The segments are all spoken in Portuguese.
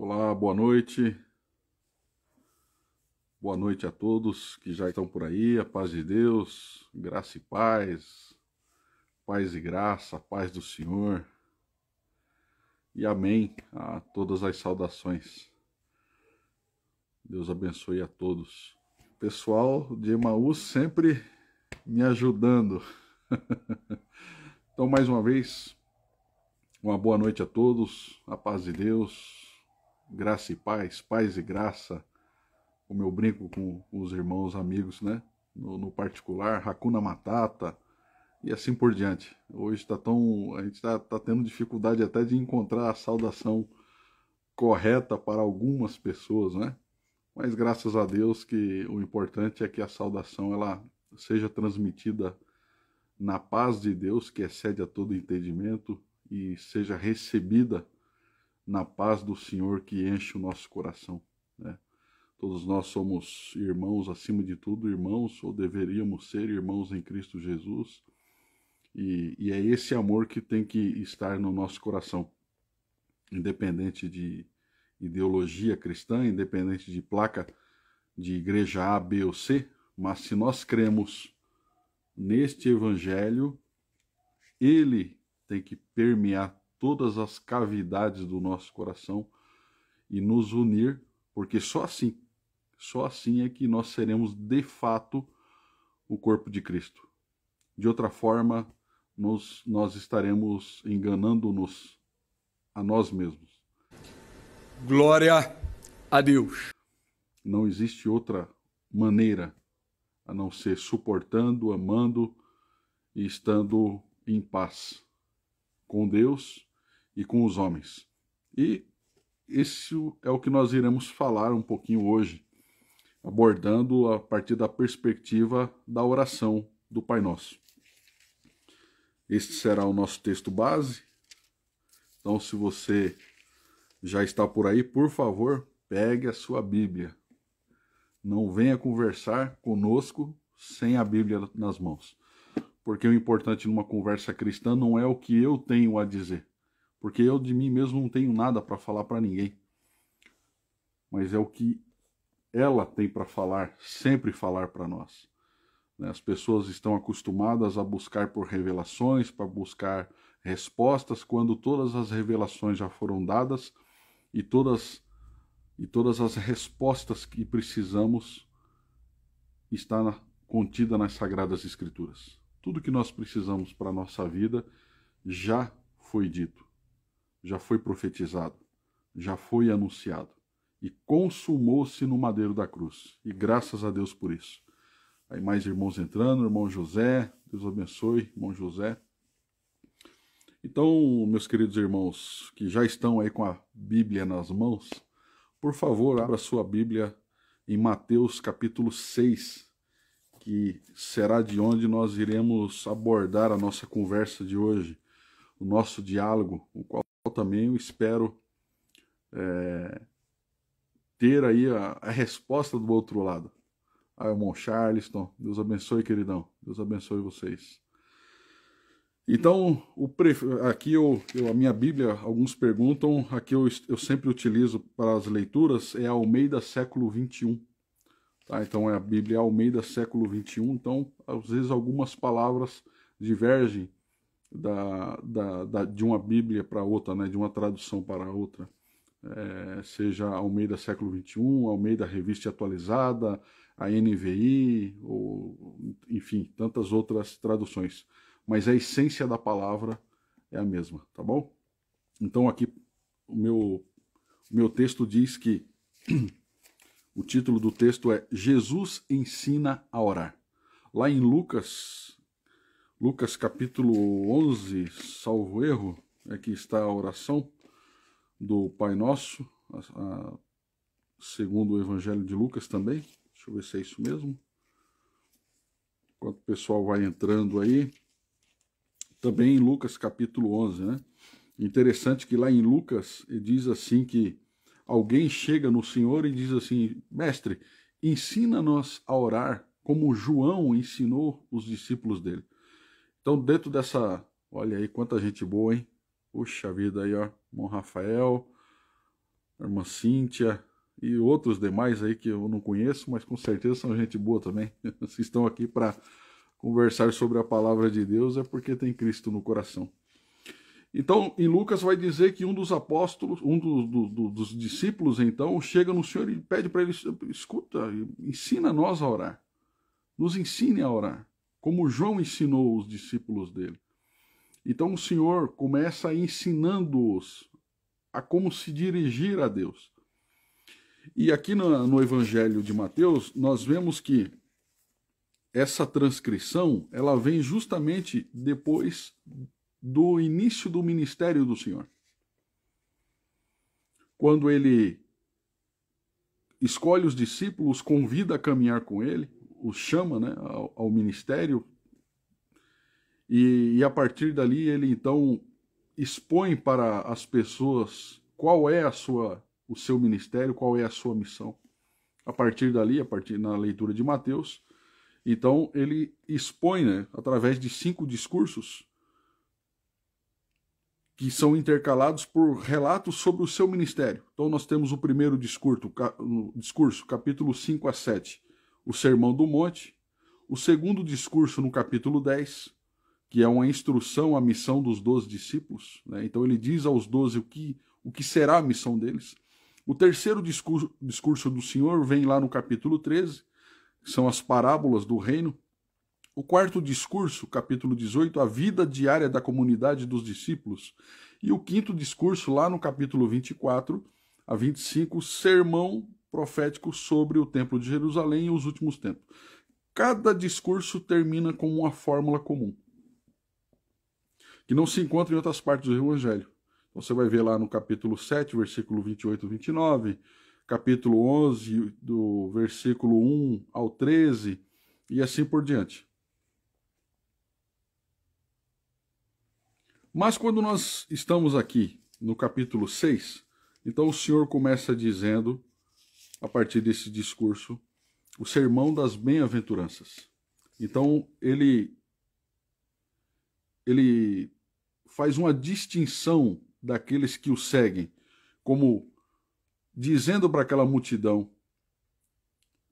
Olá, boa noite. Boa noite a todos que já estão por aí. A paz de Deus, graça e paz, paz e graça, paz do Senhor. E amém a todas as saudações. Deus abençoe a todos. Pessoal de Emaús sempre me ajudando. então, mais uma vez, uma boa noite a todos, a paz de Deus, graça e paz, paz e graça, como eu brinco com os irmãos amigos, né? No, no particular, Hakuna Matata e assim por diante. Hoje tá tão, a gente está tá tendo dificuldade até de encontrar a saudação correta para algumas pessoas, né? Mas graças a Deus que o importante é que a saudação ela seja transmitida na paz de Deus, que excede a todo entendimento, e seja recebida na paz do Senhor que enche o nosso coração. Né? Todos nós somos irmãos, acima de tudo, irmãos, ou deveríamos ser irmãos em Cristo Jesus. E, e é esse amor que tem que estar no nosso coração, independente de ideologia cristã, independente de placa de igreja A, B ou C, mas se nós cremos neste evangelho, ele tem que permear todas as cavidades do nosso coração e nos unir, porque só assim, só assim é que nós seremos de fato o corpo de Cristo. De outra forma, nós estaremos enganando-nos a nós mesmos. Glória a Deus. Não existe outra maneira a não ser suportando, amando e estando em paz com Deus e com os homens. E isso é o que nós iremos falar um pouquinho hoje, abordando a partir da perspectiva da oração do Pai Nosso. Este será o nosso texto base. Então, se você já está por aí, por favor, pegue a sua Bíblia. Não venha conversar conosco sem a Bíblia nas mãos. Porque o importante numa conversa cristã não é o que eu tenho a dizer, porque eu de mim mesmo não tenho nada para falar para ninguém. Mas é o que ela tem para falar, sempre falar para nós. Né? As pessoas estão acostumadas a buscar por revelações, para buscar respostas, quando todas as revelações já foram dadas e todas, e todas as respostas que precisamos está na, contida nas Sagradas Escrituras. Tudo que nós precisamos para a nossa vida já foi dito já foi profetizado, já foi anunciado e consumou-se no madeiro da cruz. E graças a Deus por isso. Aí mais irmãos entrando, irmão José, Deus abençoe, irmão José. Então, meus queridos irmãos que já estão aí com a Bíblia nas mãos, por favor, abra sua Bíblia em Mateus capítulo 6, que será de onde nós iremos abordar a nossa conversa de hoje, o nosso diálogo, o qual também eu espero é, ter aí a, a, resposta do outro lado. Ah, irmão Charleston, Deus abençoe, queridão. Deus abençoe vocês. Então, pref... aqui eu, eu, a minha Bíblia, alguns perguntam, aqui eu, eu sempre utilizo para as leituras, é Almeida século 21. Tá? Então, é a Bíblia Almeida século 21. Então, às vezes algumas palavras divergem da, da, da de uma Bíblia para outra, né, de uma tradução para outra. É, seja Almeida Século XXI, Almeida Revista Atualizada, a NVI, ou, enfim, tantas outras traduções. Mas a essência da palavra é a mesma, tá bom? Então aqui o meu, o meu texto diz que o título do texto é Jesus ensina a orar. Lá em Lucas Lucas capítulo 11, salvo erro, é que está a oração do Pai Nosso, a, a, segundo o Evangelho de Lucas também. Deixa eu ver se é isso mesmo. Enquanto o pessoal vai entrando aí, também em Lucas capítulo 11, né? Interessante que lá em Lucas diz assim que alguém chega no Senhor e diz assim: Mestre, ensina-nos a orar como João ensinou os discípulos dele. Então, dentro dessa. Olha aí quanta gente boa, hein? Puxa vida aí, ó. Irmão Rafael, irmã Cíntia e outros demais aí que eu não conheço, mas com certeza são gente boa também. Se estão aqui para conversar sobre a palavra de Deus, é porque tem Cristo no coração. Então, em Lucas vai dizer que um dos apóstolos, um do, do, do, dos discípulos, então, chega no Senhor e pede para ele: escuta, ensina nós a orar. Nos ensine a orar como João ensinou os discípulos dele. Então o Senhor começa ensinando-os a como se dirigir a Deus. E aqui no, no, Evangelho de Mateus, nós vemos que essa transcrição ela vem justamente depois do início do ministério do Senhor. Quando ele escolhe os discípulos, convida a caminhar com ele, o chama né, ao, ao ministério, e, e a partir dali ele então expõe para as pessoas qual é a sua, o seu ministério, qual é a sua missão. A partir dali, a partir na leitura de Mateus, então ele expõe, né, através de cinco discursos, que são intercalados por relatos sobre o seu ministério. Então nós temos o primeiro discurso, capítulo 5 a 7 o Sermão do Monte, o segundo discurso no capítulo 10, que é uma instrução à missão dos doze discípulos. Né? Então ele diz aos doze o que, o que será a missão deles. O terceiro discurso, discurso do Senhor vem lá no capítulo 13, que são as parábolas do reino. O quarto discurso, capítulo 18, a vida diária da comunidade dos discípulos. E o quinto discurso, lá no capítulo 24 a 25, sermão profético sobre o Templo de Jerusalém e os últimos tempos. Cada discurso termina com uma fórmula comum, que não se encontra em outras partes do Evangelho. Então, você vai ver lá no capítulo 7, versículo 28 e 29, capítulo 11, do versículo 1 ao 13, e assim por diante. Mas quando nós estamos aqui no capítulo 6, então o Senhor começa dizendo a partir desse discurso, o sermão das bem-aventuranças. Então, ele, ele faz uma distinção daqueles que o seguem, como dizendo para aquela multidão,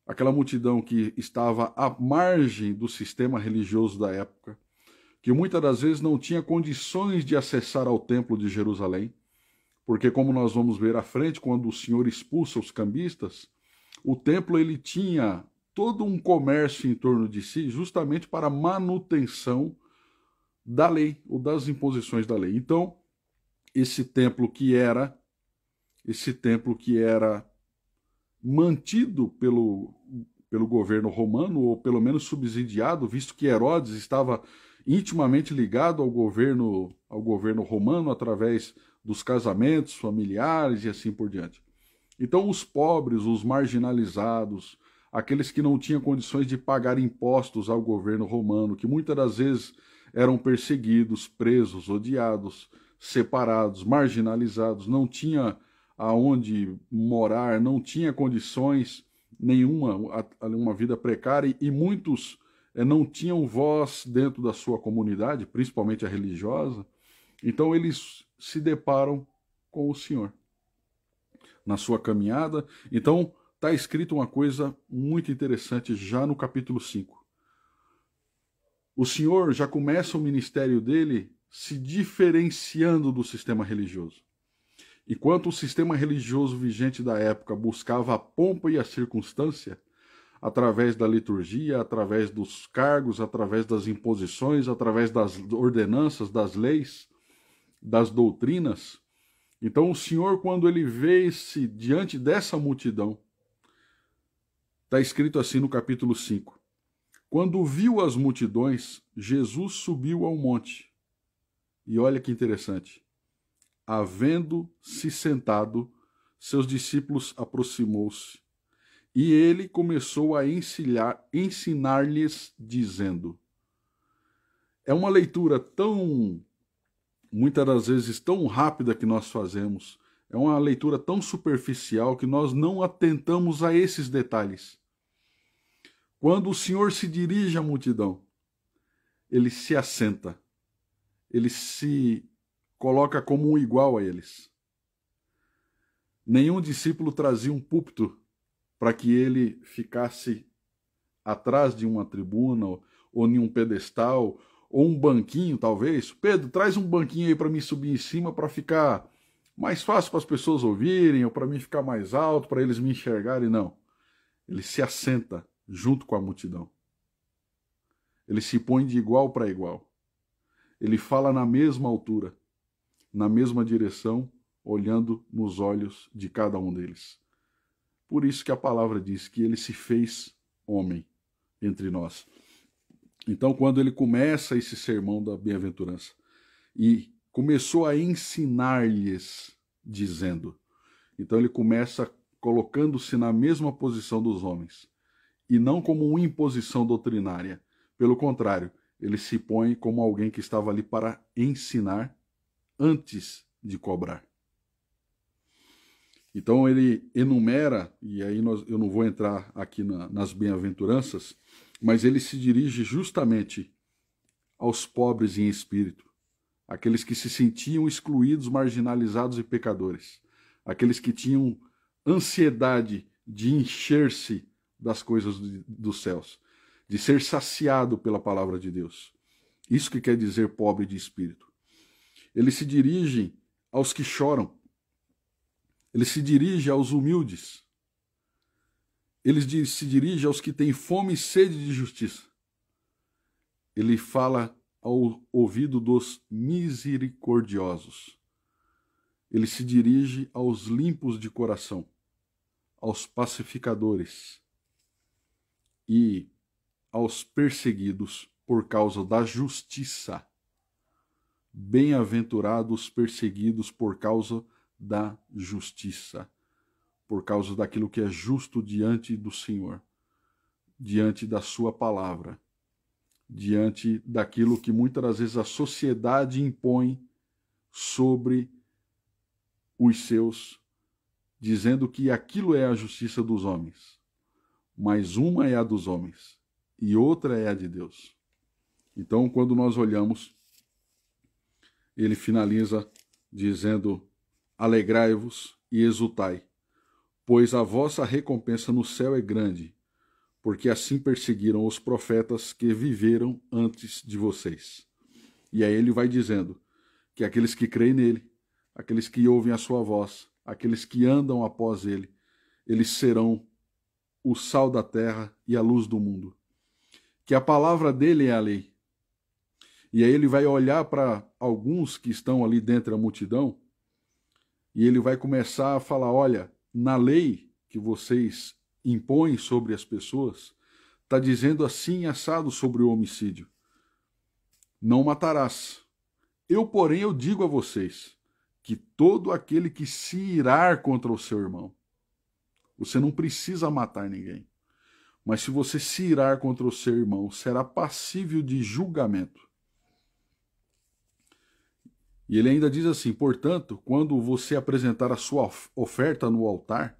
aquela multidão que estava à margem do sistema religioso da época, que muitas das vezes não tinha condições de acessar ao templo de Jerusalém, porque como nós vamos ver à frente, quando o Senhor expulsa os cambistas, o templo ele tinha todo um comércio em torno de si, justamente para manutenção da lei ou das imposições da lei. Então, esse templo que era esse templo que era mantido pelo pelo governo romano ou pelo menos subsidiado, visto que Herodes estava intimamente ligado ao governo ao governo romano através dos casamentos familiares e assim por diante. Então, os pobres, os marginalizados, aqueles que não tinham condições de pagar impostos ao governo romano, que muitas das vezes eram perseguidos, presos, odiados, separados, marginalizados, não tinha aonde morar, não tinha condições nenhuma, uma vida precária e muitos eh, não tinham voz dentro da sua comunidade, principalmente a religiosa. Então eles se deparam com o Senhor na sua caminhada. Então, está escrito uma coisa muito interessante já no capítulo 5. O Senhor já começa o ministério dele se diferenciando do sistema religioso. Enquanto o sistema religioso vigente da época buscava a pompa e a circunstância, através da liturgia, através dos cargos, através das imposições, através das ordenanças, das leis, das doutrinas. Então o Senhor, quando ele vê-se diante dessa multidão, está escrito assim no capítulo 5. Quando viu as multidões, Jesus subiu ao monte. E olha que interessante. Havendo se sentado, seus discípulos aproximou-se. E ele começou a ensinar-lhes, dizendo: É uma leitura tão muitas das vezes tão rápida que nós fazemos, é uma leitura tão superficial que nós não atentamos a esses detalhes. Quando o Senhor se dirige à multidão, ele se assenta, ele se coloca como um igual a eles. Nenhum discípulo trazia um púlpito para que ele ficasse atrás de uma tribuna ou, em um pedestal ou um banquinho, talvez. Pedro, traz um banquinho aí para mim subir em cima para ficar mais fácil para as pessoas ouvirem, ou para mim ficar mais alto, para eles me enxergarem. Não. Ele se assenta junto com a multidão. Ele se põe de igual para igual. Ele fala na mesma altura, na mesma direção, olhando nos olhos de cada um deles. Por isso que a palavra diz que ele se fez homem entre nós. Então, quando ele começa esse sermão da bem-aventurança e começou a ensinar-lhes, dizendo. Então, ele começa colocando-se na mesma posição dos homens e não como uma imposição doutrinária. Pelo contrário, ele se põe como alguém que estava ali para ensinar antes de cobrar. Então ele enumera, e aí nós, eu não vou entrar aqui na, nas bem-aventuranças, mas ele se dirige justamente aos pobres em espírito, aqueles que se sentiam excluídos, marginalizados e pecadores, aqueles que tinham ansiedade de encher-se das coisas dos céus, de ser saciado pela palavra de Deus. Isso que quer dizer pobre de espírito. Ele se dirige aos que choram. Ele se dirige aos humildes. Ele se dirige aos que têm fome e sede de justiça. Ele fala ao ouvido dos misericordiosos. Ele se dirige aos limpos de coração, aos pacificadores e aos perseguidos por causa da justiça. Bem-aventurados perseguidos por causa da justiça por causa daquilo que é justo diante do Senhor, diante da Sua palavra, diante daquilo que muitas das vezes a sociedade impõe sobre os seus, dizendo que aquilo é a justiça dos homens. Mas uma é a dos homens e outra é a de Deus. Então, quando nós olhamos, ele finaliza dizendo: Alegrai-vos e exultai, pois a vossa recompensa no céu é grande, porque assim perseguiram os profetas que viveram antes de vocês. E aí ele vai dizendo que aqueles que creem nele, aqueles que ouvem a sua voz, aqueles que andam após ele, eles serão o sal da terra e a luz do mundo. Que a palavra dele é a lei. E aí ele vai olhar para alguns que estão ali dentro da multidão e ele vai começar a falar: olha, na lei que vocês impõem sobre as pessoas, está dizendo assim assado sobre o homicídio: Não matarás. Eu, porém, eu digo a vocês que todo aquele que se irar contra o seu irmão, você não precisa matar ninguém. Mas se você se irar contra o seu irmão, será passível de julgamento. E ele ainda diz assim: portanto, quando você apresentar a sua oferta no altar,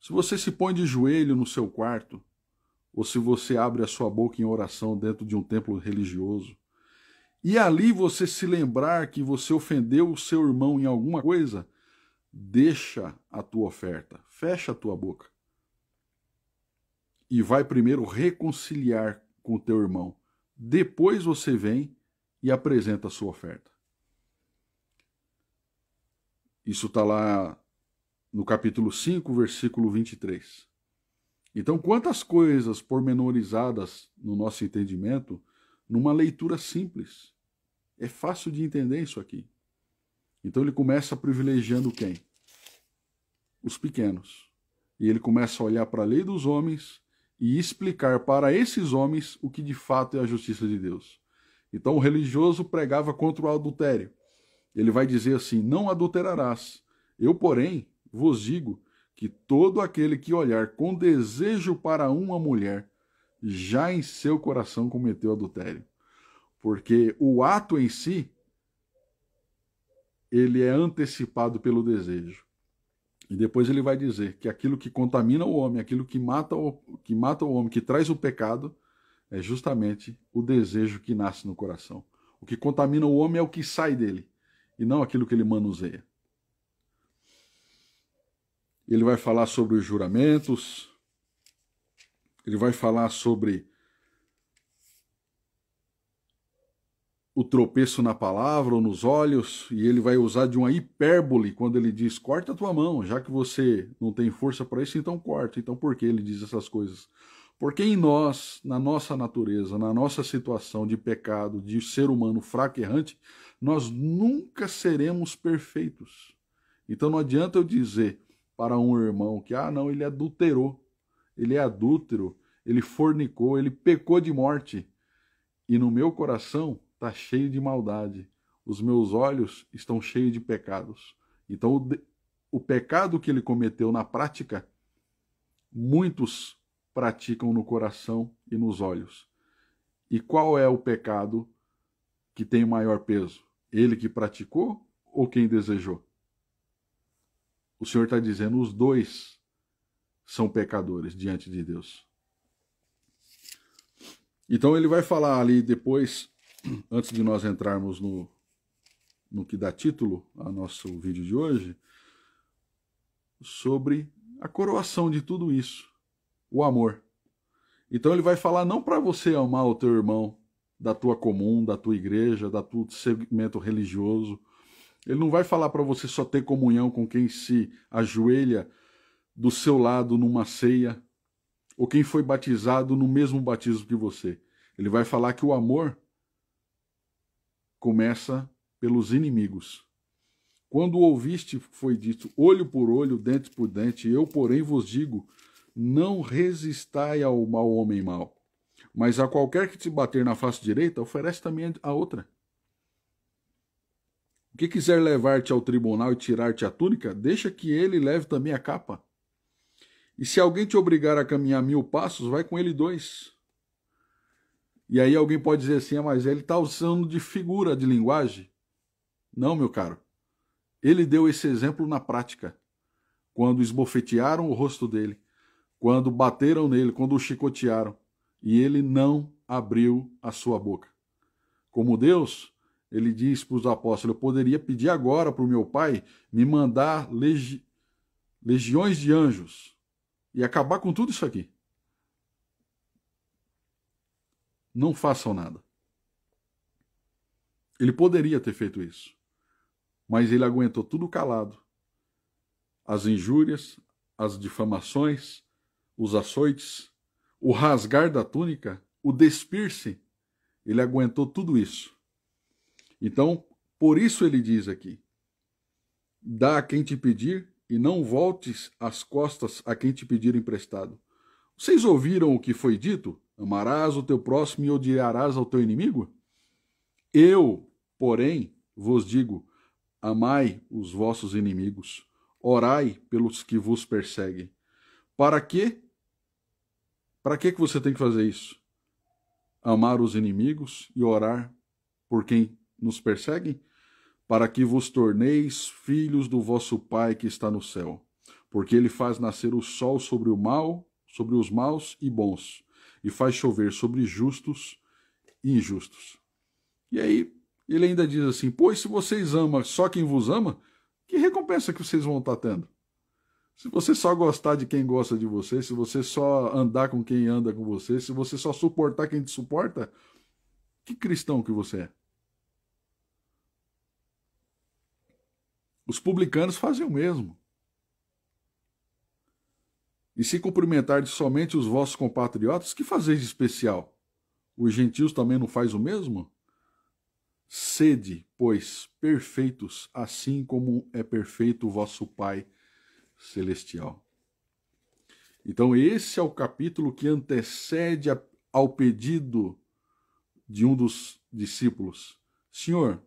se você se põe de joelho no seu quarto, ou se você abre a sua boca em oração dentro de um templo religioso, e ali você se lembrar que você ofendeu o seu irmão em alguma coisa, deixa a tua oferta, fecha a tua boca. E vai primeiro reconciliar com o teu irmão. Depois você vem e apresenta a sua oferta. Isso está lá no capítulo 5, versículo 23. Então, quantas coisas pormenorizadas no nosso entendimento numa leitura simples. É fácil de entender isso aqui. Então ele começa privilegiando quem? Os pequenos. E ele começa a olhar para a lei dos homens e explicar para esses homens o que de fato é a justiça de Deus. Então o religioso pregava contra o adultério. Ele vai dizer assim: Não adulterarás. Eu, porém, vos digo que todo aquele que olhar com desejo para uma mulher, já em seu coração cometeu adultério. Porque o ato em si, ele é antecipado pelo desejo. E depois ele vai dizer que aquilo que contamina o homem, aquilo que mata o, que mata o homem, que traz o pecado, é justamente o desejo que nasce no coração. O que contamina o homem é o que sai dele e não aquilo que ele manuseia. Ele vai falar sobre os juramentos, ele vai falar sobre o tropeço na palavra ou nos olhos, e ele vai usar de uma hipérbole quando ele diz: corta a tua mão, já que você não tem força para isso, então corta. Então por que ele diz essas coisas? Porque em nós, na nossa natureza, na nossa situação de pecado, de ser humano fraco e errante, nós nunca seremos perfeitos. Então não adianta eu dizer para um irmão que, ah, não, ele adulterou, ele é adúltero, ele fornicou, ele pecou de morte. E no meu coração está cheio de maldade, os meus olhos estão cheios de pecados. Então o, o pecado que ele cometeu na prática, muitos praticam no coração e nos olhos. E qual é o pecado que tem maior peso? Ele que praticou ou quem desejou? O Senhor está dizendo: os dois são pecadores diante de Deus. Então ele vai falar ali depois, antes de nós entrarmos no, no que dá título ao nosso vídeo de hoje, sobre a coroação de tudo isso, o amor. Então ele vai falar não para você amar o teu irmão da tua comum, da tua igreja, da teu segmento religioso. Ele não vai falar para você só ter comunhão com quem se ajoelha do seu lado numa ceia ou quem foi batizado no mesmo batismo que você. Ele vai falar que o amor começa pelos inimigos. Quando ouviste, foi dito, olho por olho, dente por dente, eu, porém, vos digo: não resistai ao mal homem mau. Mas a qualquer que te bater na face direita, oferece também a outra. O que quiser levar-te ao tribunal e tirar-te a túnica, deixa que ele leve também a capa. E se alguém te obrigar a caminhar mil passos, vai com ele dois. E aí alguém pode dizer assim, ah, mas ele está usando de figura de linguagem. Não, meu caro. Ele deu esse exemplo na prática. Quando esbofetearam o rosto dele, quando bateram nele, quando o chicotearam e ele não abriu a sua boca. Como Deus, ele diz para os apóstolos: Eu poderia pedir agora para o meu Pai me mandar legi legiões de anjos e acabar com tudo isso aqui. Não façam nada. Ele poderia ter feito isso, mas ele aguentou tudo calado. As injúrias, as difamações, os açoites, o rasgar da túnica, o despir-se, ele aguentou tudo isso. Então, por isso ele diz aqui: dá a quem te pedir e não voltes as costas a quem te pedir emprestado. Vocês ouviram o que foi dito? Amarás o teu próximo e odiarás ao teu inimigo? Eu, porém, vos digo: amai os vossos inimigos, orai pelos que vos perseguem, para que para que, que você tem que fazer isso? Amar os inimigos e orar por quem nos perseguem? Para que vos torneis filhos do vosso Pai que está no céu. Porque ele faz nascer o sol sobre o mal, sobre os maus e bons, e faz chover sobre justos e injustos. E aí ele ainda diz assim: Pois se vocês amam só quem vos ama, que recompensa que vocês vão estar tá tendo? Se você só gostar de quem gosta de você, se você só andar com quem anda com você, se você só suportar quem te suporta, que cristão que você é? Os publicanos fazem o mesmo. E se cumprimentardes somente os vossos compatriotas, que fazeis de especial? Os gentios também não faz o mesmo? Sede, pois, perfeitos, assim como é perfeito o vosso Pai celestial. Então, esse é o capítulo que antecede ao pedido de um dos discípulos: Senhor,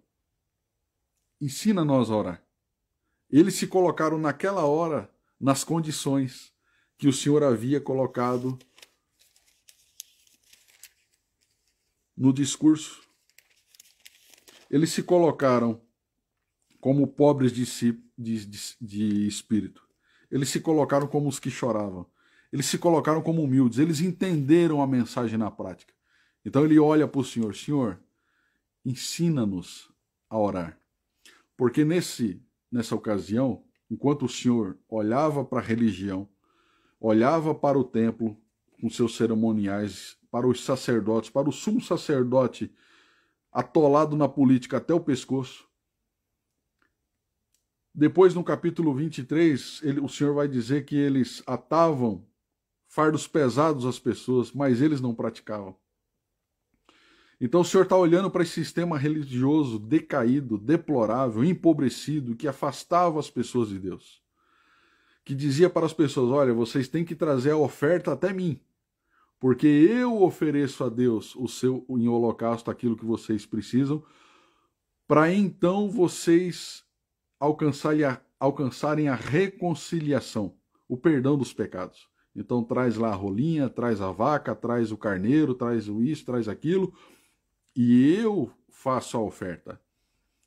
ensina-nos a orar. Eles se colocaram naquela hora nas condições que o Senhor havia colocado no discurso. Eles se colocaram como pobres de, de, de, de espírito eles se colocaram como os que choravam. Eles se colocaram como humildes. Eles entenderam a mensagem na prática. Então ele olha para o Senhor: Senhor, ensina-nos a orar. Porque nesse, nessa ocasião, enquanto o Senhor olhava para a religião, olhava para o templo com seus cerimoniais, para os sacerdotes, para o sumo sacerdote atolado na política até o pescoço, depois, no capítulo 23, ele, o Senhor vai dizer que eles atavam fardos pesados às pessoas, mas eles não praticavam. Então o Senhor está olhando para esse sistema religioso decaído, deplorável, empobrecido, que afastava as pessoas de Deus. Que dizia para as pessoas: olha, vocês têm que trazer a oferta até mim, porque eu ofereço a Deus o seu em holocausto aquilo que vocês precisam, para então vocês alcançarem a, alcançarem a reconciliação, o perdão dos pecados. Então traz lá a rolinha, traz a vaca, traz o carneiro, traz o isso, traz aquilo, e eu faço a oferta.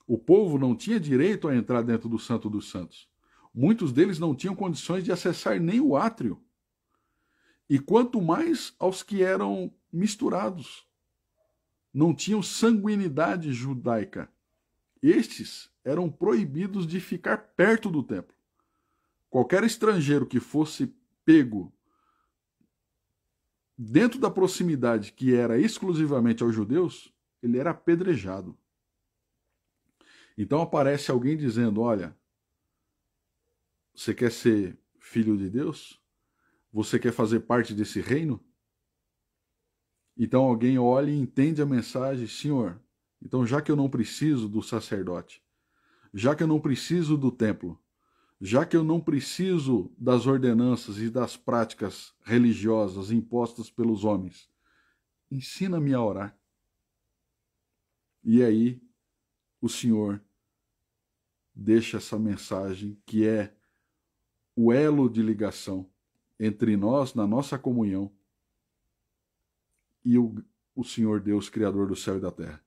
O povo não tinha direito a entrar dentro do Santo dos Santos. Muitos deles não tinham condições de acessar nem o átrio. E quanto mais aos que eram misturados, não tinham sanguinidade judaica. Estes eram proibidos de ficar perto do templo. Qualquer estrangeiro que fosse pego dentro da proximidade que era exclusivamente aos judeus, ele era apedrejado. Então aparece alguém dizendo: Olha, você quer ser filho de Deus? Você quer fazer parte desse reino? Então alguém olha e entende a mensagem: Senhor, então já que eu não preciso do sacerdote, já que eu não preciso do templo, já que eu não preciso das ordenanças e das práticas religiosas impostas pelos homens, ensina-me a orar. E aí, o Senhor deixa essa mensagem que é o elo de ligação entre nós, na nossa comunhão, e o, o Senhor Deus, Criador do céu e da terra.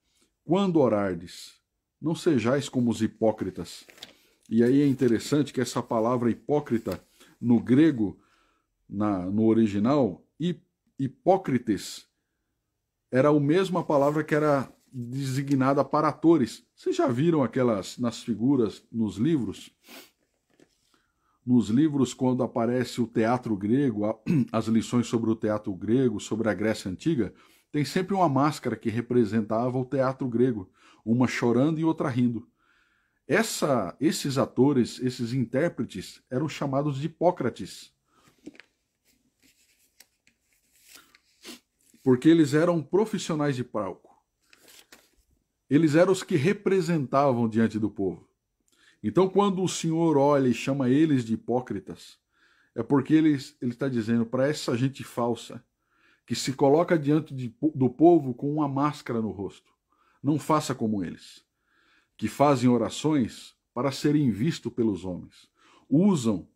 Quando orardes, não sejais como os hipócritas. E aí é interessante que essa palavra hipócrita, no grego, na, no original, hipócrites, era a mesma palavra que era designada para atores. Vocês já viram aquelas nas figuras, nos livros? Nos livros, quando aparece o teatro grego, as lições sobre o teatro grego, sobre a Grécia Antiga, tem sempre uma máscara que representava o teatro grego uma chorando e outra rindo. Essa, esses atores, esses intérpretes, eram chamados de Hipócrates. Porque eles eram profissionais de palco. Eles eram os que representavam diante do povo. Então, quando o Senhor olha e chama eles de hipócritas, é porque ele está dizendo para essa gente falsa que se coloca diante de, do povo com uma máscara no rosto não faça como eles, que fazem orações para serem vistos pelos homens. Usam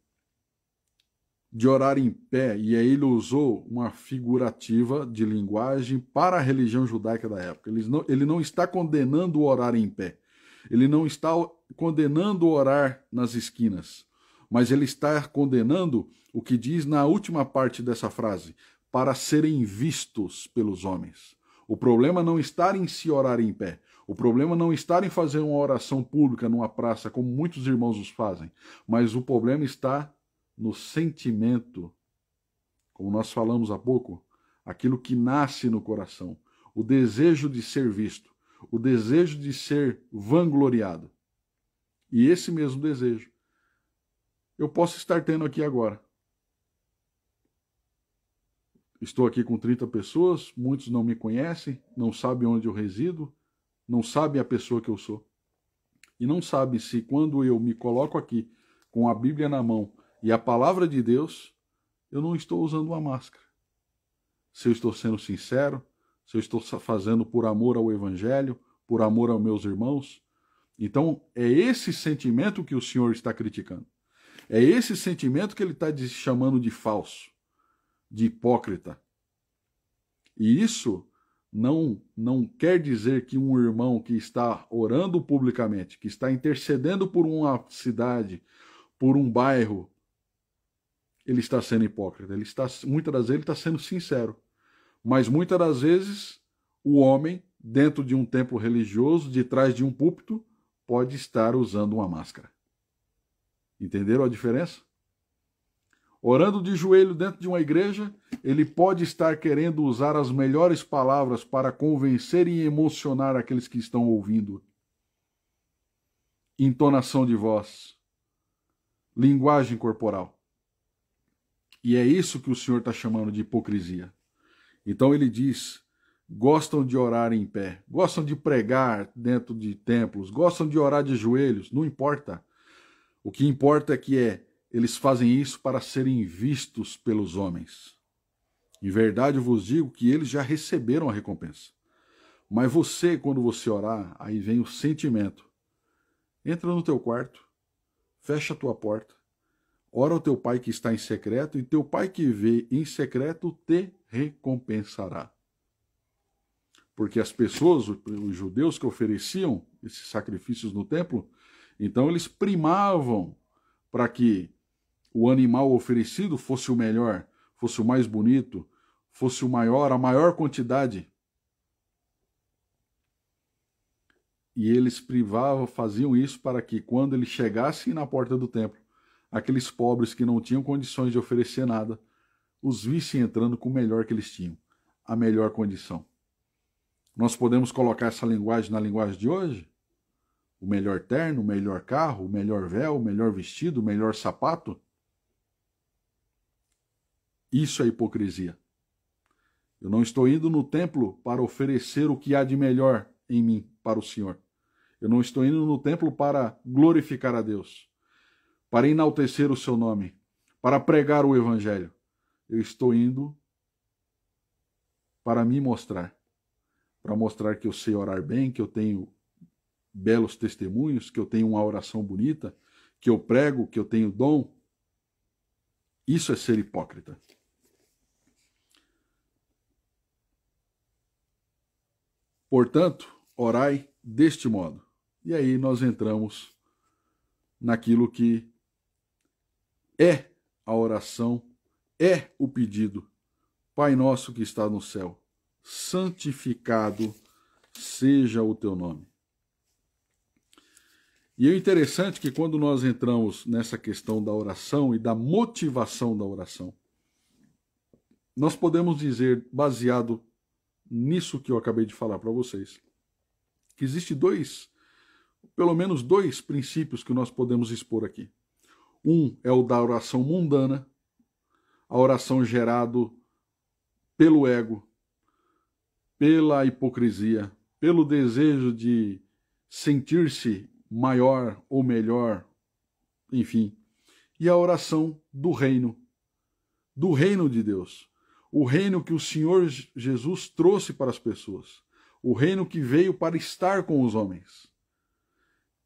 de orar em pé, e aí ele usou uma figurativa de linguagem para a religião judaica da época. Ele não, ele não está condenando o orar em pé. Ele não está condenando o orar nas esquinas, mas ele está condenando o que diz na última parte dessa frase: para serem vistos pelos homens. O problema é não está em se orar em pé. O problema é não está em fazer uma oração pública numa praça, como muitos irmãos os fazem. Mas o problema está no sentimento. Como nós falamos há pouco, aquilo que nasce no coração. O desejo de ser visto. O desejo de ser vangloriado. E esse mesmo desejo eu posso estar tendo aqui agora. Estou aqui com 30 pessoas, muitos não me conhecem, não sabem onde eu resido, não sabem a pessoa que eu sou. E não sabem se quando eu me coloco aqui com a Bíblia na mão e a palavra de Deus, eu não estou usando uma máscara. Se eu estou sendo sincero, se eu estou fazendo por amor ao Evangelho, por amor aos meus irmãos. Então, é esse sentimento que o Senhor está criticando. É esse sentimento que ele está chamando de falso de hipócrita. E isso não não quer dizer que um irmão que está orando publicamente, que está intercedendo por uma cidade, por um bairro, ele está sendo hipócrita. Ele está muitas das vezes ele está sendo sincero, mas muitas das vezes o homem dentro de um templo religioso, de trás de um púlpito, pode estar usando uma máscara. Entenderam a diferença? Orando de joelho dentro de uma igreja, ele pode estar querendo usar as melhores palavras para convencer e emocionar aqueles que estão ouvindo. Entonação de voz, linguagem corporal. E é isso que o Senhor está chamando de hipocrisia. Então ele diz: gostam de orar em pé, gostam de pregar dentro de templos, gostam de orar de joelhos, não importa. O que importa é que é eles fazem isso para serem vistos pelos homens. Em verdade vos digo que eles já receberam a recompensa. Mas você, quando você orar, aí vem o sentimento. Entra no teu quarto, fecha a tua porta, ora ao teu pai que está em secreto, e teu pai que vê em secreto te recompensará. Porque as pessoas, os judeus que ofereciam esses sacrifícios no templo, então eles primavam para que o animal oferecido fosse o melhor, fosse o mais bonito, fosse o maior, a maior quantidade. E eles privavam, faziam isso para que, quando eles chegassem na porta do templo, aqueles pobres que não tinham condições de oferecer nada, os vissem entrando com o melhor que eles tinham, a melhor condição. Nós podemos colocar essa linguagem na linguagem de hoje? O melhor terno, o melhor carro, o melhor véu, o melhor vestido, o melhor sapato? Isso é hipocrisia. Eu não estou indo no templo para oferecer o que há de melhor em mim para o Senhor. Eu não estou indo no templo para glorificar a Deus, para enaltecer o seu nome, para pregar o evangelho. Eu estou indo para me mostrar, para mostrar que eu sei orar bem, que eu tenho belos testemunhos, que eu tenho uma oração bonita, que eu prego, que eu tenho dom. Isso é ser hipócrita. Portanto, orai deste modo. E aí nós entramos naquilo que é a oração, é o pedido. Pai nosso que está no céu, santificado seja o teu nome. E é interessante que quando nós entramos nessa questão da oração e da motivação da oração, nós podemos dizer, baseado nisso que eu acabei de falar para vocês. Que existe dois, pelo menos dois princípios que nós podemos expor aqui. Um é o da oração mundana, a oração gerado pelo ego, pela hipocrisia, pelo desejo de sentir-se maior ou melhor, enfim, e a oração do reino, do reino de Deus o reino que o Senhor Jesus trouxe para as pessoas, o reino que veio para estar com os homens,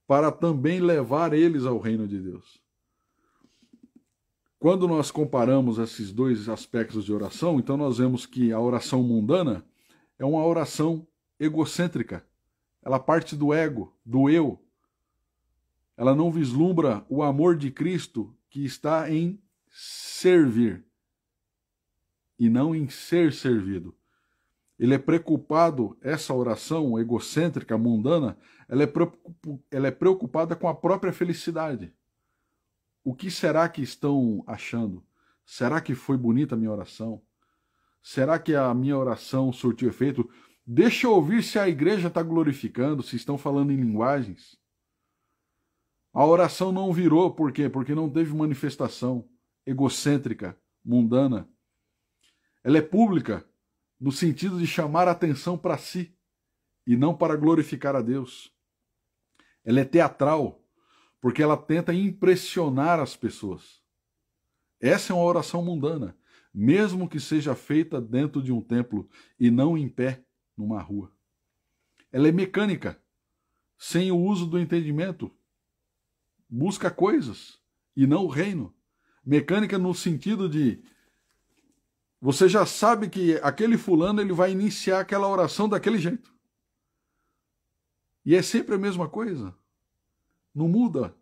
para também levar eles ao reino de Deus. Quando nós comparamos esses dois aspectos de oração, então nós vemos que a oração mundana é uma oração egocêntrica. Ela parte do ego, do eu. Ela não vislumbra o amor de Cristo que está em servir e não em ser servido. Ele é preocupado, essa oração egocêntrica, mundana, é ela é, preocupada com a própria felicidade. O que será que estão achando? Será que foi bonita a minha oração? Será que a minha oração surtiu efeito? Deixa eu ouvir se a igreja está glorificando, se estão falando em linguagens. A oração não virou, por quê? Porque não teve manifestação egocêntrica, mundana, ela é pública no sentido de chamar a atenção para si e não para glorificar a Deus. Ela é teatral porque ela tenta impressionar as pessoas. Essa é uma oração mundana, mesmo que seja feita dentro de um templo e não em pé numa rua. Ela é mecânica, sem o uso do entendimento. Busca coisas e não o reino. Mecânica no sentido de você já sabe que aquele fulano ele vai iniciar aquela oração daquele jeito. E é sempre a mesma coisa. Não muda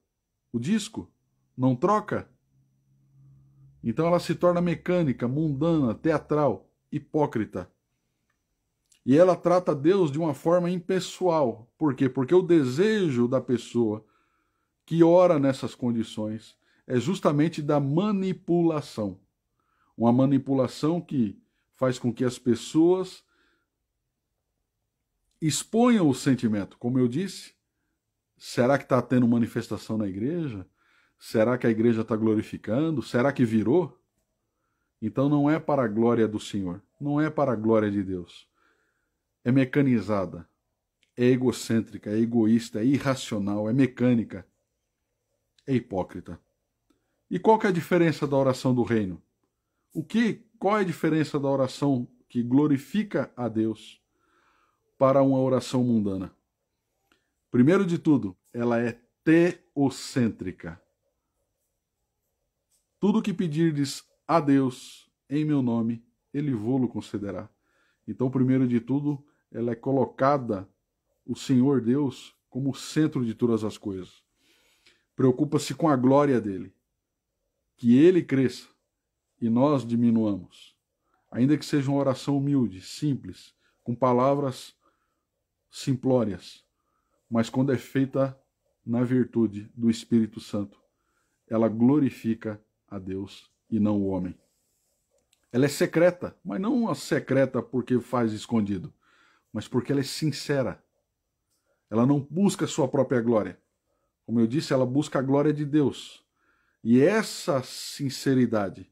o disco, não troca. Então ela se torna mecânica, mundana, teatral, hipócrita. E ela trata Deus de uma forma impessoal. Por quê? Porque o desejo da pessoa que ora nessas condições é justamente da manipulação uma manipulação que faz com que as pessoas exponham o sentimento. Como eu disse, será que está tendo manifestação na igreja? Será que a igreja está glorificando? Será que virou? Então não é para a glória do Senhor, não é para a glória de Deus. É mecanizada, é egocêntrica, é egoísta, é irracional, é mecânica, é hipócrita. E qual que é a diferença da oração do reino? O que, qual é a diferença da oração que glorifica a Deus para uma oração mundana? Primeiro de tudo, ela é teocêntrica. Tudo que pedirdes a Deus em meu nome, ele vou-lo concederá. Então, primeiro de tudo, ela é colocada o Senhor Deus como o centro de todas as coisas. Preocupa-se com a glória dele, que ele cresça e nós diminuamos. Ainda que seja uma oração humilde, simples, com palavras simplórias, mas quando é feita na virtude do Espírito Santo, ela glorifica a Deus e não o homem. Ela é secreta, mas não a secreta porque faz escondido, mas porque ela é sincera. Ela não busca sua própria glória. Como eu disse, ela busca a glória de Deus. E essa sinceridade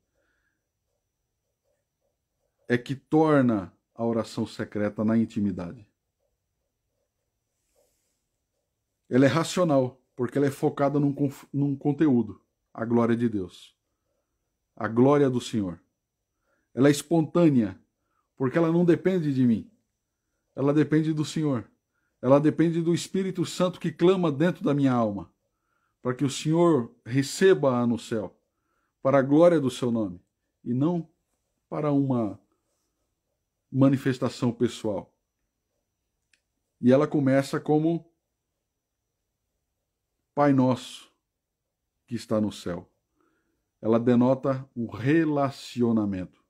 é que torna a oração secreta na intimidade. Ela é racional, porque ela é focada num, num conteúdo, a glória de Deus, a glória do Senhor. Ela é espontânea, porque ela não depende de mim, ela depende do Senhor. Ela depende do Espírito Santo que clama dentro da minha alma, para que o Senhor receba-a no céu, para a glória do seu nome, e não para uma manifestação pessoal. E ela começa como Pai Nosso que está no céu. Ela denota o relacionamento.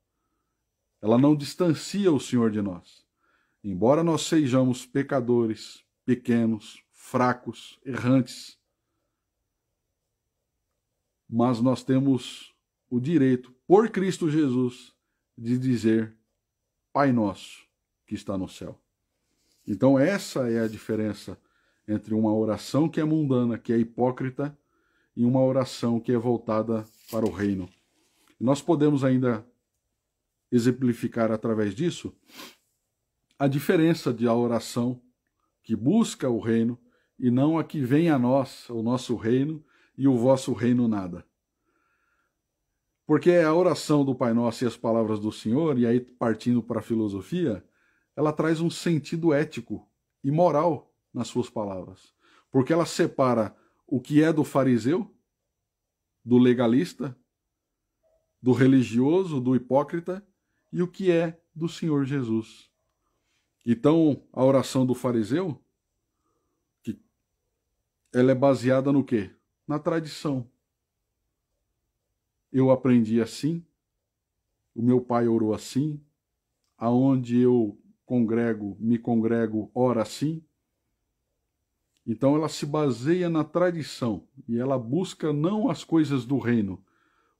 Ela não distancia o Senhor de nós. Embora nós sejamos pecadores, pequenos, fracos, errantes, mas nós temos o direito, por Cristo Jesus, de dizer Pai Nosso que está no céu. Então, essa é a diferença entre uma oração que é mundana, que é hipócrita, e uma oração que é voltada para o reino. Nós podemos ainda exemplificar através disso a diferença de a oração que busca o reino e não a que vem a nós, o nosso reino e o vosso reino nada. Porque a oração do Pai Nosso e as palavras do Senhor, e aí partindo para a filosofia, ela traz um sentido ético e moral nas suas palavras. Porque ela separa o que é do fariseu, do legalista, do religioso, do hipócrita, e o que é do Senhor Jesus. Então, a oração do fariseu, ela é baseada no quê? Na tradição, eu aprendi assim, o meu pai orou assim, aonde eu congrego, me congrego, ora assim. Então ela se baseia na tradição e ela busca não as coisas do reino,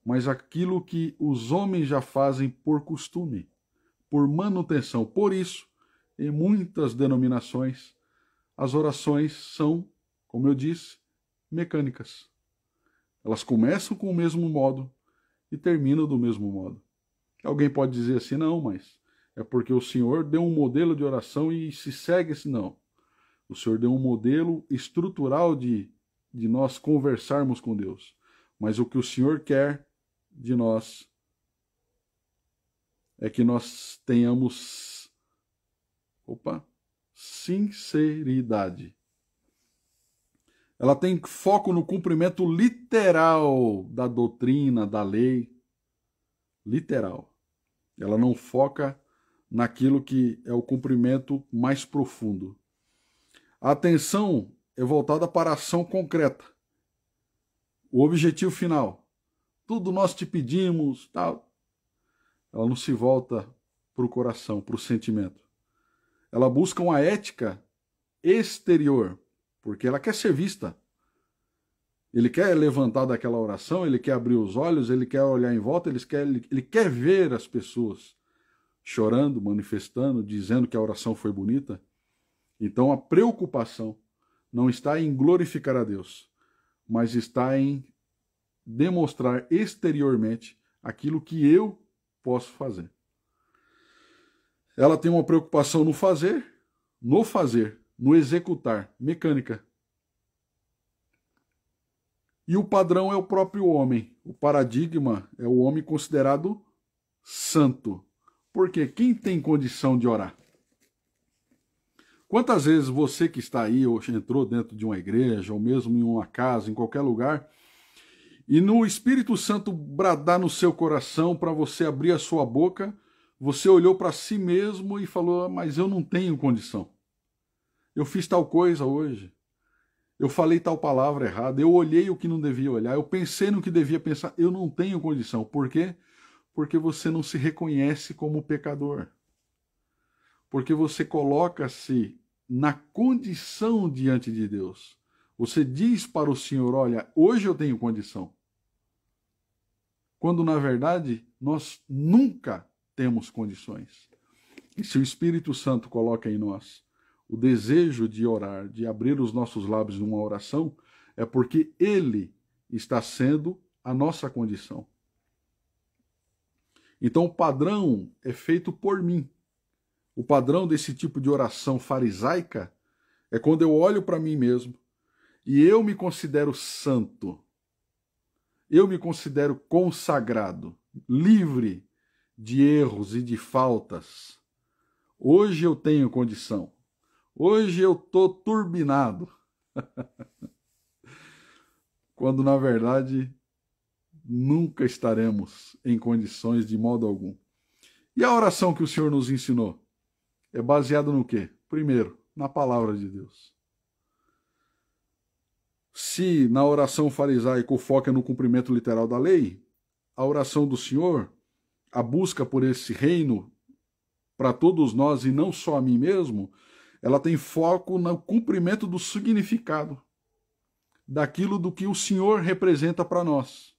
mas aquilo que os homens já fazem por costume, por manutenção. Por isso, em muitas denominações, as orações são, como eu disse, mecânicas. Elas começam com o mesmo modo, e termina do mesmo modo. Alguém pode dizer assim, não, mas é porque o Senhor deu um modelo de oração e se segue esse não. O Senhor deu um modelo estrutural de, de nós conversarmos com Deus. Mas o que o Senhor quer de nós é que nós tenhamos opa, sinceridade. Ela tem foco no cumprimento literal da doutrina, da lei. Literal. Ela não foca naquilo que é o cumprimento mais profundo. A atenção é voltada para a ação concreta. O objetivo final. Tudo nós te pedimos, tal. Ela não se volta para o coração, para o sentimento. Ela busca uma ética exterior, porque ela quer ser vista. Ele quer levantar daquela oração, ele quer abrir os olhos, ele quer olhar em volta, ele quer, ele quer ver as pessoas chorando, manifestando, dizendo que a oração foi bonita. Então a preocupação não está em glorificar a Deus, mas está em demonstrar exteriormente aquilo que eu posso fazer. Ela tem uma preocupação no fazer, no fazer, no executar, mecânica. E o padrão é o próprio homem. O paradigma é o homem considerado santo. Porque quem tem condição de orar? Quantas vezes você que está aí ou entrou dentro de uma igreja ou mesmo em uma casa, em qualquer lugar, e no Espírito Santo bradar no seu coração para você abrir a sua boca, você olhou para si mesmo e falou: ah, "Mas eu não tenho condição". Eu fiz tal coisa hoje. Eu falei tal palavra errada. Eu olhei o que não devia olhar. Eu pensei no que devia pensar. Eu não tenho condição. Por quê? Porque você não se reconhece como pecador. Porque você coloca-se na condição diante de Deus. Você diz para o Senhor: Olha, hoje eu tenho condição. Quando, na verdade, nós nunca temos condições. E se o Espírito Santo coloca em nós o desejo de orar, de abrir os nossos lábios numa oração, é porque Ele está sendo a nossa condição. Então o padrão é feito por mim. O padrão desse tipo de oração farisaica é quando eu olho para mim mesmo e eu me considero santo. Eu me considero consagrado, livre de erros e de faltas. Hoje eu tenho condição. Hoje eu tô turbinado. Quando na verdade nunca estaremos em condições de modo algum. E a oração que o Senhor nos ensinou é baseada no quê? Primeiro, na palavra de Deus. Se na oração farisaica o foco é no cumprimento literal da lei, a oração do Senhor, a busca por esse reino para todos nós e não só a mim mesmo, ela tem foco no cumprimento do significado, daquilo do que o Senhor representa para nós.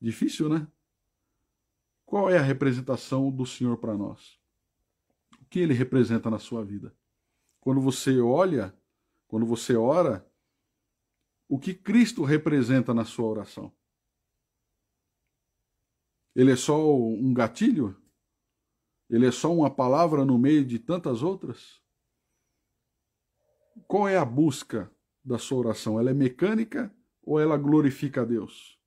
Difícil, né? Qual é a representação do Senhor para nós? O que ele representa na sua vida? Quando você olha, quando você ora, o que Cristo representa na sua oração? Ele é só um gatilho ele é só uma palavra no meio de tantas outras? Qual é a busca da sua oração? Ela é mecânica ou ela glorifica a Deus?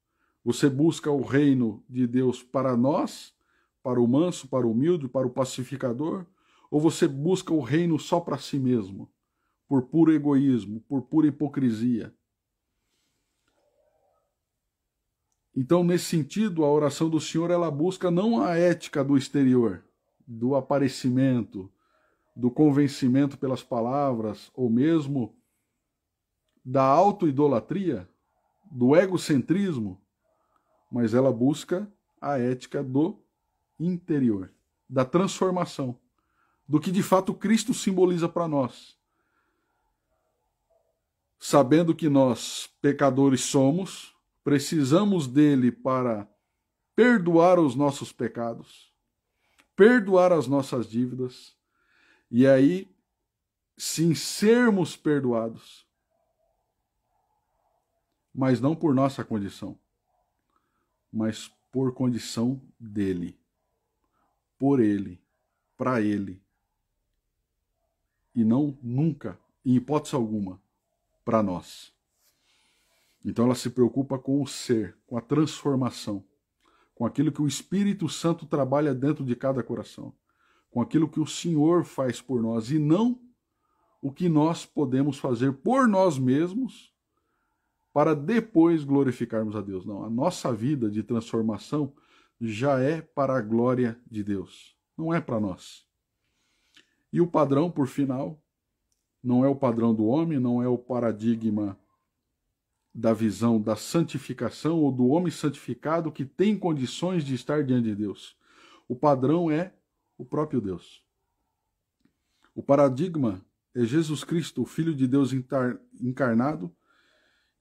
Você busca o reino de Deus para nós, para o manso, para o humilde, para o pacificador? Ou você busca o reino só para si mesmo, por puro egoísmo, por pura hipocrisia? Então, nesse sentido, a oração do Senhor ela busca não a ética do exterior, do aparecimento, do convencimento pelas palavras, ou mesmo da auto-idolatria, do egocentrismo, mas ela busca a ética do interior, da transformação, do que de fato Cristo simboliza para nós. Sabendo que nós, pecadores, somos, precisamos dele para perdoar os nossos pecados perdoar as nossas dívidas e aí sim sermos perdoados, mas não por nossa condição, mas por condição dele, por ele, para ele, e não nunca, em hipótese alguma, para nós. Então ela se preocupa com o ser, com a transformação com aquilo que o Espírito Santo trabalha dentro de cada coração, com aquilo que o Senhor faz por nós e não o que nós podemos fazer por nós mesmos para depois glorificarmos a Deus. Não, a nossa vida de transformação já é para a glória de Deus, não é para nós. E o padrão, por final, não é o padrão do homem, não é o paradigma da visão da santificação ou do homem santificado que tem condições de estar diante de Deus. O padrão é o próprio Deus. O paradigma é Jesus Cristo, o Filho de Deus encarnado,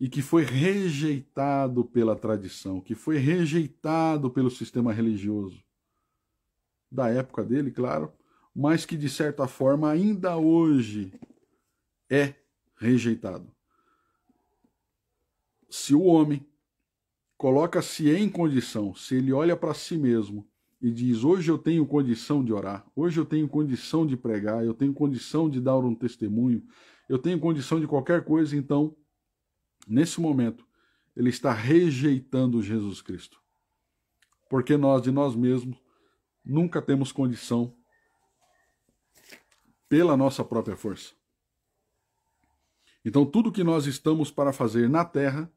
e que foi rejeitado pela tradição, que foi rejeitado pelo sistema religioso da época dele, claro, mas que de certa forma ainda hoje é rejeitado se o homem coloca-se em condição, se ele olha para si mesmo e diz: Hoje eu tenho condição de orar, hoje eu tenho condição de pregar, eu tenho condição de dar um testemunho, eu tenho condição de qualquer coisa, então, nesse momento, ele está rejeitando Jesus Cristo. Porque nós, de nós mesmos, nunca temos condição pela nossa própria força. Então, tudo que nós estamos para fazer na terra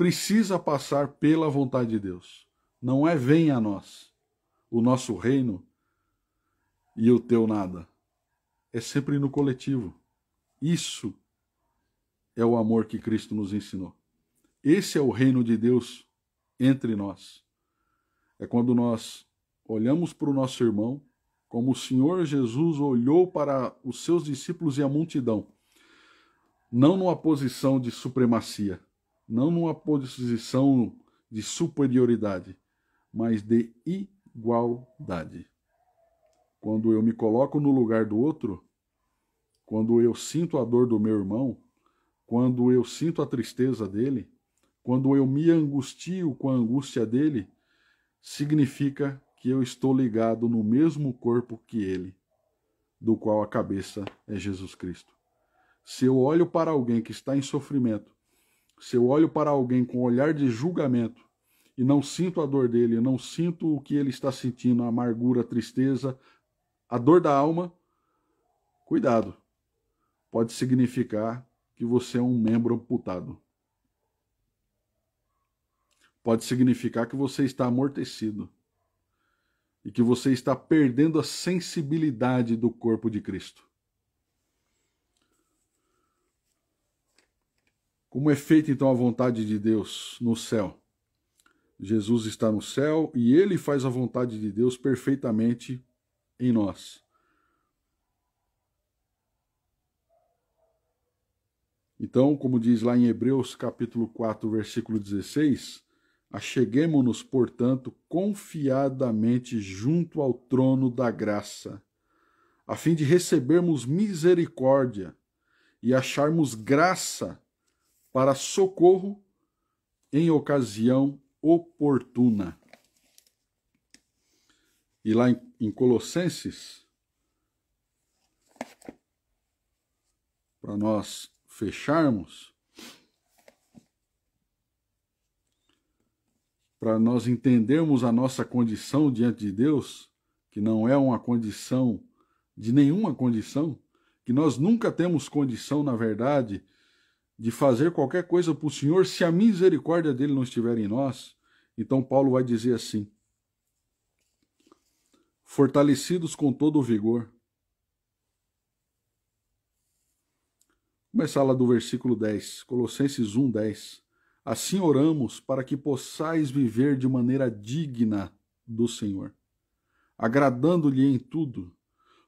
precisa passar pela vontade de Deus. Não é vem a nós o nosso reino e o teu nada. É sempre no coletivo. Isso é o amor que Cristo nos ensinou. Esse é o reino de Deus entre nós. É quando nós olhamos para o nosso irmão, como o Senhor Jesus olhou para os seus discípulos e a multidão, não numa posição de supremacia, não numa posição de superioridade, mas de igualdade. Quando eu me coloco no lugar do outro, quando eu sinto a dor do meu irmão, quando eu sinto a tristeza dele, quando eu me angustio com a angústia dele, significa que eu estou ligado no mesmo corpo que ele, do qual a cabeça é Jesus Cristo. Se eu olho para alguém que está em sofrimento se eu olho para alguém com olhar de julgamento e não sinto a dor dele, não sinto o que ele está sentindo, a amargura, a tristeza, a dor da alma, cuidado. Pode significar que você é um membro amputado. Pode significar que você está amortecido e que você está perdendo a sensibilidade do corpo de Cristo. Como é feita então a vontade de Deus no céu? Jesus está no céu e ele faz a vontade de Deus perfeitamente em nós. Então, como diz lá em Hebreus capítulo 4, versículo 16, acheguemo-nos, portanto, confiadamente junto ao trono da graça, a fim de recebermos misericórdia e acharmos graça para socorro em ocasião oportuna. E lá em, em Colossenses, para nós fecharmos, para nós entendermos a nossa condição diante de Deus, que não é uma condição de nenhuma condição, que nós nunca temos condição, na verdade, de fazer qualquer coisa para o Senhor se a misericórdia dele não estiver em nós? Então Paulo vai dizer assim: fortalecidos com todo o vigor. Começar lá do versículo 10, Colossenses 1, 10. Assim oramos para que possais viver de maneira digna do Senhor, agradando-lhe em tudo,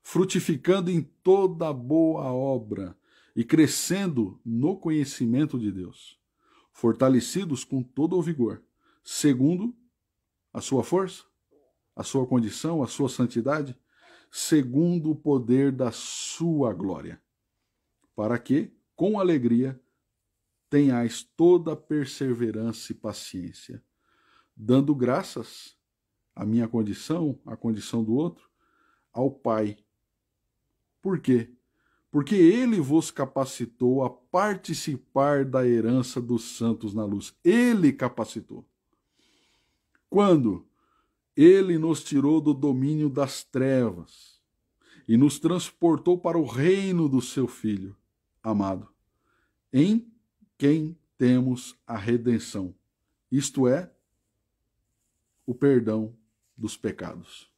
frutificando em toda boa obra e crescendo no conhecimento de Deus, fortalecidos com todo o vigor, segundo a sua força, a sua condição, a sua santidade, segundo o poder da sua glória, para que, com alegria, tenhais toda perseverança e paciência, dando graças à minha condição, à condição do outro, ao Pai. Por quê? porque ele vos capacitou a participar da herança dos santos na luz. Ele capacitou. Quando? Ele nos tirou do domínio das trevas e nos transportou para o reino do seu Filho amado, em quem temos a redenção, isto é, o perdão dos pecados.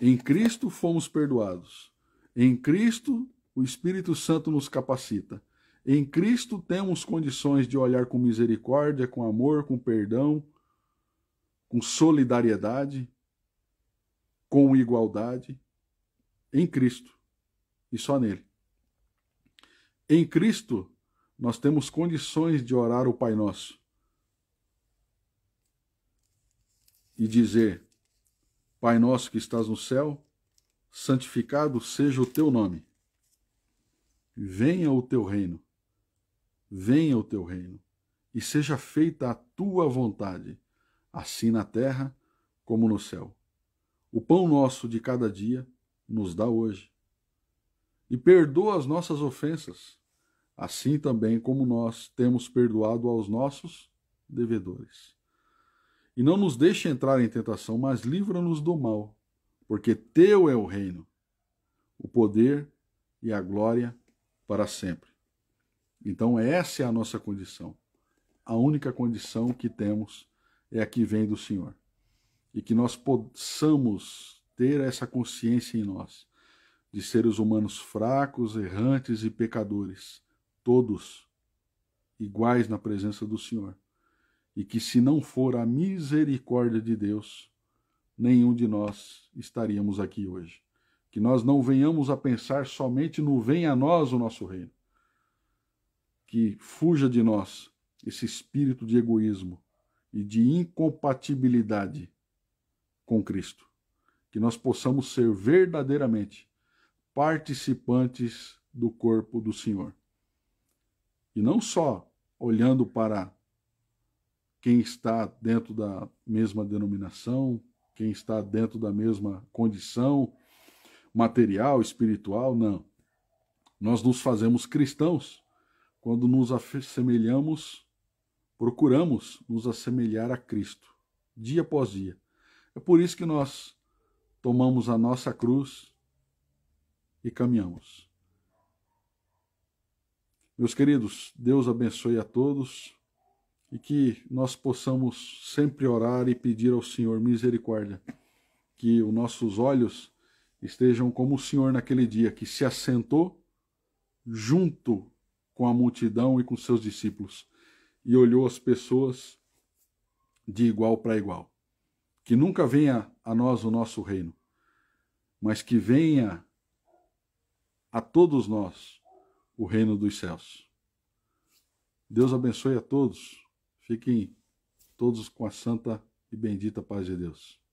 Em Cristo fomos perdoados em Cristo, o Espírito Santo nos capacita. Em Cristo temos condições de olhar com misericórdia, com amor, com perdão, com solidariedade, com igualdade. Em Cristo e só nele. Em Cristo, nós temos condições de orar o Pai Nosso e dizer: Pai Nosso que estás no céu, santificado seja o teu nome. Venha o teu reino. Venha o teu reino. E seja feita a tua vontade, assim na terra como no céu. O pão nosso de cada dia nos dá hoje. E perdoa as nossas ofensas, assim também como nós temos perdoado aos nossos devedores. E não nos deixe entrar em tentação, mas livra-nos do mal porque teu é o reino, o poder e a glória para sempre. Então, essa é a nossa condição. A única condição que temos é a que vem do Senhor. E que nós possamos ter essa consciência em nós de seres humanos fracos, errantes e pecadores, todos iguais na presença do Senhor. E que, se não for a misericórdia de Deus, nenhum de nós estaríamos aqui hoje. Que nós não venhamos a pensar somente no venha a nós o nosso reino. Que fuja de nós esse espírito de egoísmo e de incompatibilidade com Cristo. Que nós possamos ser verdadeiramente participantes do corpo do Senhor. E não só olhando para quem está dentro da mesma denominação, quem está dentro da mesma condição material, espiritual, não. Nós nos fazemos cristãos quando nos assemelhamos, procuramos nos assemelhar a Cristo, dia após dia. É por isso que nós tomamos a nossa cruz e caminhamos. Meus queridos, Deus abençoe a todos e que nós possamos sempre orar e pedir ao Senhor misericórdia, que os nossos olhos estejam como o Senhor naquele dia que se assentou junto com a multidão e com seus discípulos e olhou as pessoas de igual para igual. Que nunca venha a nós o nosso reino, mas que venha a todos nós o reino dos céus. Deus abençoe a todos. Fiquem todos com a santa e bendita paz de Deus.